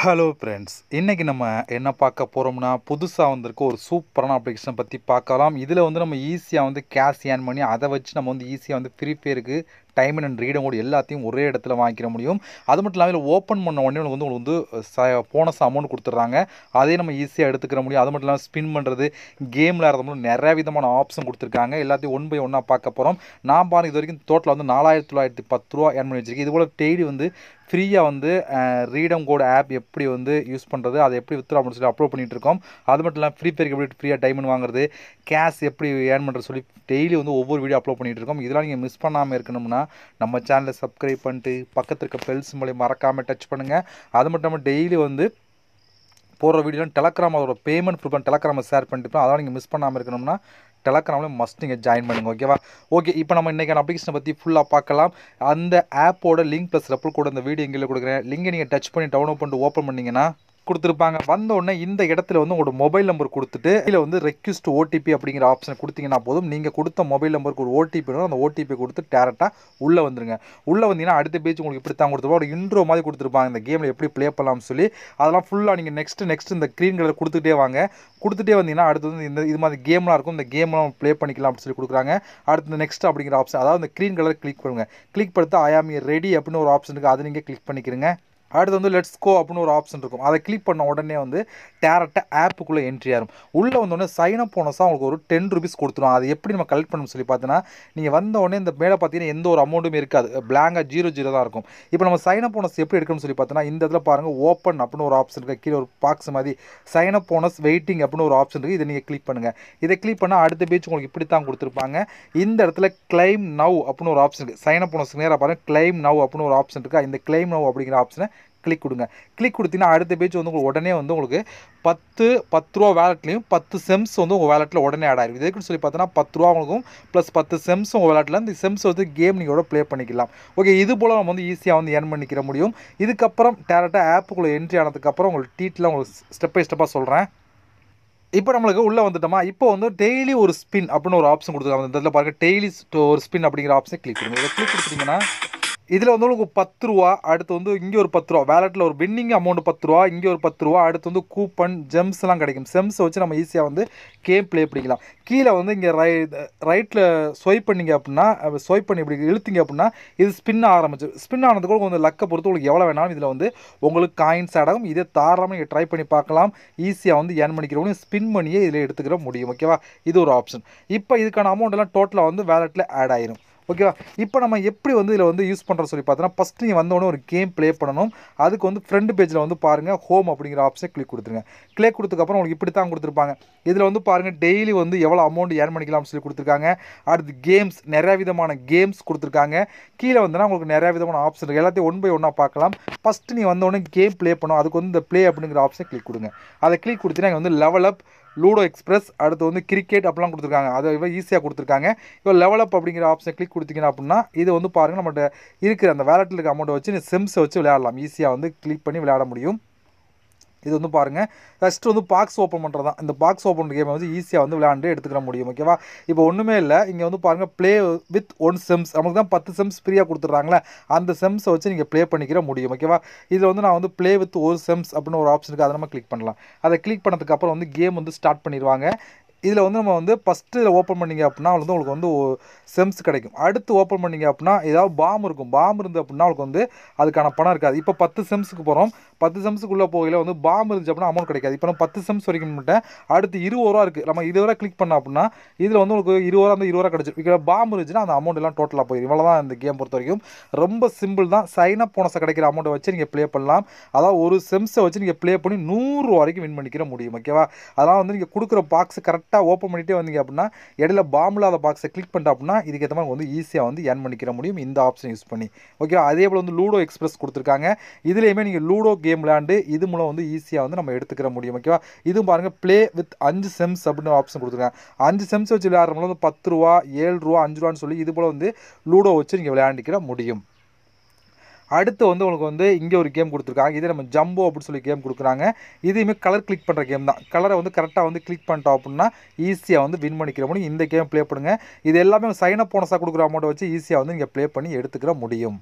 hello friends இன்றைக்கி நம்ம என்ன பார்க்க போகிறோம்னா புதுசாக வந்திருக்க ஒரு சூப்பரான அப்ளிகேஷனை பற்றி பார்க்கலாம் இதில் வந்து நம்ம ஈஸியாக வந்து கேஷ் ஏர்ன் பண்ணி அதை வச்சு நம்ம வந்து ஈஸியாக வந்து ஃப்ரீ ஃபயருக்கு டைம் அண்ட் ரீடும் கூட எல்லாத்தையும் ஒரே இடத்துல வாங்கிக்கிற முடியும் அது மட்டும் இல்லாமல் ஓப்பன் பண்ண உடனே உங்களுக்கு வந்து உங்களுக்கு வந்து போனஸ் அமௌண்ட் கொடுத்துட்றாங்க அதே நம்ம ஈஸியாக எடுத்துக்கிற முடியும் அது மட்டும் இல்லாமல் ஸ்பின் பண்ணுறது கேமில் ஆடுறதும் நிறைய விதமான ஆப்ஷன் கொடுத்துருக்காங்க எல்லாத்தையும் ஒன் பை ஒன்னாக பார்க்க போகிறோம் நான் பாருங்க இது வரைக்கும் டோட்டலாக வந்து நாலாயிரத்தி தொள்ளாயிரத்தி பத்து ரூபா ஏன் பண்ணி வச்சிருக்கேன் இது போல் டெய்லி வந்து ஃப்ரீயாக வந்து ரீடம் கோட் ஆப் எப்படி வந்து யூஸ் பண்ணுறது அதை எப்படி வித்துடும் அப்படின்னு சொல்லி அப்லோட் பண்ணிகிட்டு இருக்கோம் அது மட்டும் இல்லாமல் ஃப்ரீ ஃபயருக்கு எப்படி ஃப்ரீயாக டைமண்ட் வாங்குறது கேஷ் எப்படி ஏர்ன் பண்ணுறது சொல்லி டெய்லி வந்து ஒவ்வொரு வீடியோ அப்லோட் பண்ணிகிட்டு இருக்கோம் இதெல்லாம் நீங்கள் மிஸ் பண்ணாமல் இருக்கணும்னா நம்ம சேனலை சப்ஸ்கிரைப் பண்ணிட்டு பக்கத்தில் இருக்க பெல்ஸ் மூலியம் மறக்காமல் டச் பண்ணுங்கள் அது மட்டும் இல்லாமல் டெய்லி வந்து போகிற வீடியோ டெலகிராம் அதோட பேமெண்ட் ப்ரூஃப் டெலகிராமை ஷேர் பண்ணிட்டு அதெல்லாம் நீங்கள் மிஸ் பண்ணாமல் இருக்கணும்னா டெலகிராமில் மஸ்ட் நீங்கள் ஜாயின் பண்ணுங்க ஓகேவா ஓகே இப்போ நம்ம இன்றைக்கான அப்ளிகேஷனை பற்றி ஃபுல்லாக பார்க்கலாம் அந்த ஆப்போட லிங்க் ப்ளஸ் ரெப்பல் கூட இந்த வீடியோ எங்கேயும் கொடுக்குறேன் லிங்கை நீங்கள் டச் பண்ணி டவுன்லோட் பண்ணிட்டு ஓப்பன் பண்ணிங்கன்னா கொடுத்துருப்பாங்க வந்த உடனே இந்த இடத்துல வந்து உங்களோட மொபைல் நம்பர் கொடுத்துட்டு இதில் வந்து ரெக்யூஸ்ட் ஓடிபி அப்படிங்கிற ஆப்ஷன் கொடுத்தீங்கன்னா போதும் நீங்கள் கொடுத்த மொபைல் நம்பருக்கு ஒரு ஓடிபி வரும் அந்த ஓடிபி கொடுத்து டேரெக்டாக உள்ளே வந்துருங்க உள்ளே வந்தீங்கன்னா அடுத்த பேஜ் உங்களுக்கு இப்படி தான் கொடுத்துருப்போம் ஒரு இன்ட்ரோ மாதிரி கொடுத்துருப்பாங்க இந்த கேமில் எப்படி ப்ளே பண்ணலாம்னு சொல்லி அதெல்லாம் ஃபுல்லாக நீங்கள் நெக்ஸ்ட் நெக்ஸ்ட் இந்த க்ரீன் கலர் கொடுத்துட்டே வாங்க கொடுத்துட்டே வந்தீங்கன்னா அடுத்து வந்து இந்த இது மாதிரி கேம்லாம் இருக்கும் இந்த கேம்லாம் ப்ளே பண்ணிக்கலாம் அப்படின்னு சொல்லி கொடுக்குறாங்க அடுத்து நெக்ஸ்ட் அப்படிங்கிற ஆப்ஷன் அதாவது இந்த க்ரீன் கலர் கிளிக் பண்ணுங்கள் கிளிக் பண்ணுறது ஐ ஆம் ரெடி அப்படின்னு ஒரு ஆப்ஷன் இருக்குது அதை நீங்கள் கிளிக் பண்ணிக்கிறீங்க அடுத்து வந்து லெட்ஸ் கோ அப்படின்னு ஒரு ஆப்ஷன் இருக்கும் அதை கிளிக் பண்ண உடனே வந்து டேரெக்டாக ஆப்புக்குள்ளே என்ட்ரி ஆகும் உள்ளே வந்தோடனே சைனப் போனஸாக உங்களுக்கு ஒரு டென் ருபீஸ் கொடுத்துரும் அது எப்படி நம்ம கலெக்ட் பண்ணணும் சொல்லி பார்த்தீங்கன்னா நீங்கள் வந்த உடனே இந்த மேலே பார்த்தீங்கன்னா எந்த ஒரு அமௌண்ட்டும் இருக்காது பிளாங்காக ஜீரோ ஜீரோ தான் இருக்கும் இப்போ நம்ம சைனப் போனஸ் எப்படி எடுக்கணும்னு சொல்லி பார்த்தீங்கன்னா இந்த இடத்துல பாருங்கள் ஓப்பன் அப்படின்னு ஒரு ஆப்ஷன் இருக்குது கீழே ஒரு பாக்ஸ் மாதிரி சைனப் போனஸ் வெயிட்டிங் அப்படின்னு ஒரு ஆப்ஷன் இருக்குது இதை நீங்கள் கிளிக் பண்ணுங்கள் இதை கிளிக் பண்ணால் அடுத்த பேஜ் உங்களுக்கு இப்படி தான் கொடுத்துருப்பாங்க இந்த இடத்துல கிளைம் நவ் அப்படின்னு ஒரு ஆப்ஷன் இருக்குது சைனப் போனஸ் நேராக பாருங்கள் கிளைம் நவ் அப்படின்னு ஒரு ஆப்ஷன் இருக்குது இந்த கிளைம் நவ் அப்படிங்கிற ஆப்ஷனை கிளிக் கொடுங்க கிளிக் கொடுத்தீங்கன்னா அடுத்த பேஜ் வந்து உங்களுக்கு உடனே வந்து உங்களுக்கு பத்து பத்து ரூபா வேலட்லையும் பத்து செம்ஸ் வந்து உங்கள் வேலட்டில் உடனே ஆட் ஆகிருக்கு இதுக்கு சொல்லி பார்த்தீங்கன்னா பத்து ரூபா உங்களுக்கும் ப்ளஸ் பத்து செம்ஸ் உங்கள் வேலட்டில் இந்த செம்ஸ் வந்து கேம் நீங்கள் கூட ப்ளே பண்ணிக்கலாம் ஓகே இது போல் நம்ம வந்து ஈஸியாக வந்து ஏர்ன் பண்ணிக்கிற முடியும் இதுக்கப்புறம் டேரெக்டாக ஆப்புக்குள்ளே என்ட்ரி ஆனதுக்கப்புறம் உங்களுக்கு டீட்டில் உங்களுக்கு ஸ்டெப் பை ஸ்டெப்பாக சொல்கிறேன் இப்போ நம்மளுக்கு உள்ளே வந்துட்டோமா இப்போ வந்து டெய்லி ஒரு ஸ்பின் அப்படின்னு ஒரு ஆப்ஷன் கொடுத்துருக்காங்க இந்த இதில் பாருங்கள் டெய்லி ஒரு ஸ்பின் அப்படிங்கிற ஆப்ஷன் கிளிக் கொடுங்க இதை கிளிக் கொடுத்தீங்கன்னா இதில் வந்து உங்களுக்கு பத்து ரூபா அடுத்து வந்து இங்கே ஒரு பத்து ரூபா வேலெட்டில் ஒரு வின்னிங் அமௌண்ட் பத்து ரூபா இங்கே ஒரு பத்து ரூபா அடுத்து வந்து கூப்பன் ஜெம்ஸ்லாம் கிடைக்கும் செம்ஸை வச்சு நம்ம ஈஸியாக வந்து கேம் ப்ளே பிடிக்கலாம் கீழே வந்து இங்கே ரை ரைட்டில் ஸ்வைப் பண்ணிங்க அப்படின்னா ஸ்வைப் பண்ணி இப்படி இழுத்திங்க அப்படின்னா இது ஸ்பின் ஆரம்பிச்சு ஸ்பின் ஆனது கூட கொஞ்சம் லக்கை பொறுத்து உங்களுக்கு எவ்வளோ வேணாலும் இதில் வந்து உங்களுக்கு காயின்ஸ் ஆடாகும் இதே தாராளமாக நீங்கள் ட்ரை பண்ணி பார்க்கலாம் ஈஸியாக வந்து ஏர்ன் பண்ணிக்கிறவங்க ஸ்பின் பண்ணியே இதில் எடுத்துக்கிற முடியும் ஓகேவா இது ஒரு ஆப்ஷன் இப்போ இதுக்கான அமௌண்ட்டெல்லாம் டோட்டலாக வந்து வேலெட்டில் ஆட் ஆயிரும் ஓகேவா இப்போ நம்ம எப்படி வந்து இதில் வந்து யூஸ் பண்ணுற சொல்லி பார்த்தோன்னா ஃபஸ்ட் நீங்கள் வந்தோடனே ஒரு கேம் ப்ளே பண்ணணும் அதுக்கு வந்து ஃப்ரெண்ட் பேஜில் வந்து பாருங்கள் ஹோம் அப்படிங்கிற ஆப்ஷன் கிளிக் கொடுத்துருங்க கிளிக் கொடுத்துக்கப்புறம் உங்களுக்கு இப்படி தான் கொடுத்துருப்பாங்க இதில் வந்து பாருங்கள் டெய்லி வந்து எவ்வளோ அமௌண்ட் ஏர் பண்ணிக்கலாம்னு சொல்லி கொடுத்துருக்காங்க அடுத்து கேம்ஸ் நிறையா விதமான கேம்ஸ் கொடுத்துருக்காங்க கீழே வந்தோன்னா உங்களுக்கு நிறையா விதமான ஆப்ஷன் இருக்குது எல்லாத்தையும் ஒன் பை ஒன்னாக பார்க்கலாம் ஃபஸ்ட்டு நீ வந்தோடனே கேம் ப்ளே பண்ணணும் அதுக்கு வந்து இந்த ப்ளே அப்படிங்கிற ஆப்ஷன் கிளிக் கொடுங்க அதை கிளிக் கொடுத்தீங்கன்னா வந்து லெவல் அப் லூடோ எக்ஸ்பிரஸ் அடுத்து வந்து கிரிக்கெட் அப்படிலாம் கொடுத்துருக்காங்க அதை இவ்வளோ ஈஸியாக கொடுத்துருக்காங்க இப்போ லெவலப் அப்படிங்கிற ஆப்ஷன் கிளிக் கொடுத்தீங்கன்னா அப்படின்னா இது வந்து பாருங்கள் நம்மகிட்ட இருக்கிற அந்த வேலட்டில் இருக்க அமௌண்ட்டை வச்சு சிம்ஸை வச்சு விளையாடலாம் ஈஸியாக வந்து கிளிக் பண்ணி விளையாட முடியும் இது வந்து பாருங்கள் ஃபஸ்ட்டு வந்து பாக்ஸ் ஓப்பன் பண்ணுறது தான் இந்த பாக்ஸ் ஓப்பன் கேமை வந்து ஈஸியாக வந்து விளையாண்டு எடுத்துக்கிற முடியும் ஓகேவா இப்போ ஒன்றுமே இல்லை இங்கே வந்து பாருங்கள் ப்ளே வித் ஒன் செம்ஸ் நமக்கு தான் பத்து செம்ஸ் ஃப்ரீயாக கொடுத்துட்றாங்களே அந்த செம்ஸை வச்சு நீங்கள் ப்ளே பண்ணிக்கிற முடியும் ஓகேவா இதில் வந்து நான் வந்து ப்ளே வித் ஒரு செம்ஸ் அப்படின்னு ஒரு ஆப்ஷனுக்கு இருக்குது அதை நம்ம கிளிக் பண்ணலாம் அதை கிளிக் பண்ணதுக்கப்புறம் வந்து கேம் வந்து ஸ்டார்ட் பண்ணிடுவாங்க இதில் வந்து நம்ம வந்து ஃபஸ்ட்டு இதில் ஓப்பன் பண்ணிங்க அப்படின்னா வந்து உங்களுக்கு வந்து செம்ஸ் கிடைக்கும் அடுத்து ஓப்பன் பண்ணிங்க அப்படின்னா ஏதாவது பாம் இருக்கும் பாம் இருந்து அப்படின்னா அவளுக்கு வந்து அதுக்கான பணம் இருக்காது இப்போ பத்து செம்ஸுக்கு போகிறோம் பத்து செம்ஸுக்குள்ளே போகையில் வந்து பாம் இருந்துச்சு அப்படின்னா அமௌண்ட் கிடைக்காது இப்போ நம்ம பத்து செம்ஸ் வரைக்கும் மட்டும் அடுத்து இருபது ரூபா இருக்குது நம்ம இருபது ரூபா கிளிக் பண்ணோம் அப்படின்னா இதில் வந்து உங்களுக்கு இருபது ரூபா அந்த இருபது ரூபா கிடச்சிடும் இப்போ பாம் இருந்துச்சுன்னா அந்த அமௌண்ட் எல்லாம் டோட்டலாக போயிடும் இவ்வளோ தான் இந்த கேம் பொறுத்த வரைக்கும் ரொம்ப சிம்பிள் தான் சைனப் போனஸை கிடைக்கிற அமௌண்ட்டை வச்சு நீங்கள் ப்ளே பண்ணலாம் அதாவது ஒரு செம்ஸை வச்சு நீங்கள் ப்ளே பண்ணி நூறுரூவா வரைக்கும் வின் பண்ணிக்கிற முடியும் ஓகேவா அதெல்லாம் வந்து நீங்கள் கொடுக்குற பாக்ஸ் கரெக்டாக கரெக்டாக ஓப்பன் பண்ணிகிட்டே வந்தீங்க அப்படின்னா இடையில பாம்பில் அதை பாக்ஸை கிளிக் பண்ணிட்டா அப்படின்னா இதுக்கேற்ற மாதிரி வந்து ஈஸியாக வந்து ஏன் பண்ணிக்கிற முடியும் இந்த ஆப்ஷன் யூஸ் பண்ணி ஓகேவா அதே போல் வந்து லூடோ எக்ஸ்பிரஸ் கொடுத்துருக்காங்க இதுலேயுமே நீங்கள் லூடோ கேம் விளையாண்டு இது மூலம் வந்து ஈஸியாக வந்து நம்ம எடுத்துக்கிற முடியும் ஓகேவா இதுவும் பாருங்கள் ப்ளே வித் அஞ்சு செம்ஸ் அப்படின்னு ஆப்ஷன் கொடுத்துருக்காங்க அஞ்சு செம்ஸ் வச்சு விளையாடுறவங்களும் வந்து பத்து ரூபா ஏழு ரூபா அஞ்சு ரூபான்னு சொல்லி இது போல் வந்து லூடோ வச்சு நீங்கள் விளையாண்டிக்கிற முடியும் அடுத்து வந்து உங்களுக்கு வந்து இங்கே ஒரு கேம் கொடுத்துருக்காங்க இதே நம்ம ஜம்போ அப்படின்னு சொல்லி கேம் கொடுக்குறாங்க இதுவுமே கலர் கிளிக் பண்ணுற கேம் தான் கலரை வந்து கரெக்டாக வந்து கிளிக் பண்ணிட்டோம் அப்படின்னா ஈஸியாக வந்து வின் பண்ணிக்கிற முடியும் இந்த கேம் ப்ளே பண்ணுங்கள் இது எல்லாமே சைன் அப் போனஸாக கொடுக்குற அமௌண்ட்டை வச்சு ஈஸியாக வந்து இங்கே ப்ளே பண்ணி எடுத்துக்கிற முடியும்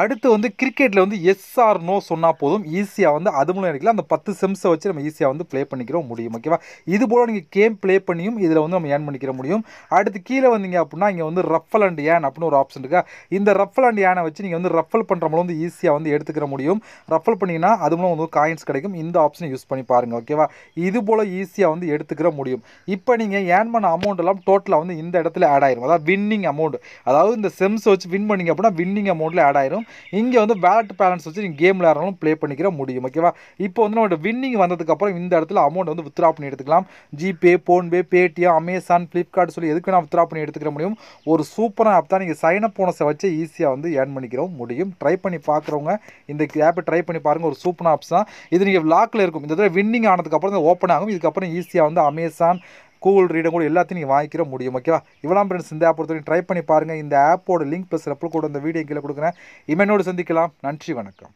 அடுத்து வந்து கிரிக்கெட்டில் வந்து எஸ் ஆர் நோ சொன்னால் போதும் ஈஸியாக வந்து அது மூலம் எடுக்கலாம் அந்த பத்து செம்ஸை வச்சு நம்ம ஈஸியாக வந்து ப்ளே பண்ணிக்கிறோம் முடியும் ஓகேவா இது போல் நீங்கள் கேம் ப்ளே பண்ணியும் இதில் வந்து நம்ம ஏர்ன் பண்ணிக்கிற முடியும் அடுத்து கீழே வந்தீங்க அப்படின்னா இங்கே வந்து ரஃபல் அண்ட் ஏன் அப்படின்னு ஒரு ஆப்ஷன் இருக்கா இந்த ரஃபல் அண்ட் ஏனை வச்சு நீங்கள் வந்து ரஃபல் பண்ணுற மூலம் வந்து ஈஸியாக வந்து எடுத்துக்கிற முடியும் ரஃபல் பண்ணிங்கன்னா அது மூலம் வந்து காயின்ஸ் கிடைக்கும் இந்த ஆப்ஷனை யூஸ் பண்ணி பாருங்கள் ஓகேவா இது போல் ஈஸியாக வந்து எடுத்துக்கிற முடியும் இப்போ நீங்கள் ஏர்ன் பண்ண அமௌண்ட் எல்லாம் டோட்டலாக வந்து இந்த இடத்துல ஆட் ஆயிரும் அதாவது வின்னிங் அமௌண்ட் அதாவது இந்த செம்ஸ் வச்சு வின் பண்ணிங்க அப்படின்னா வின்னிங் அமௌண்ட்டில் ஆட் ஆயிரும் கிடைக்கும் இங்கே வந்து வேலட் பேலன்ஸ் வச்சு நீங்கள் கேம் விளையாடுறாலும் ப்ளே பண்ணிக்கிற முடியும் ஓகேவா இப்போ வந்து நம்மளோட வின்னிங் வந்ததுக்கப்புறம் இந்த இடத்துல அமௌண்ட் வந்து வித்ரா பண்ணி எடுத்துக்கலாம் GPay PhonePe Paytm Amazon Flipkart சொல்லி எதுக்கு நான் வித்ரா பண்ணி எடுத்துக்கிற முடியும் ஒரு சூப்பரான ஆப் தான் நீங்கள் சைனப் போனஸை வச்சு ஈஸியாக வந்து ஏர்ன் பண்ணிக்கிறோம் முடியும் ட்ரை பண்ணி பார்க்குறவங்க இந்த ஆப்பை ட்ரை பண்ணி பாருங்கள் ஒரு சூப்பரான ஆப்ஸ் தான் இது நீங்கள் லாக்கில் இருக்கும் இந்த தடவை வின்னிங் ஆனதுக்கப்புறம் ஓப்பன் ஆகும் இதுக்கப்புறம் ஈஸியாக வந்து அமேசான் கூகுள் ரீடும் கூட எல்லாத்தையும் நீங்கள் வாங்கிக்கிற முடியும் ஓகேவா இவ்வளோ ஃப்ரெண்ட்ஸ் இந்த ஆப் பொறுத்தவரைக்கும் ட்ரை பண்ணி பாருங்கள் இந்த ஆப்போட லிங்க் ப்ளஸ் ரெப்பில் கூட இந்த வீடியோ கீழே கொடுக்குறேன் இமனோடு சந்திக்கலாம் நன்றி வணக்கம்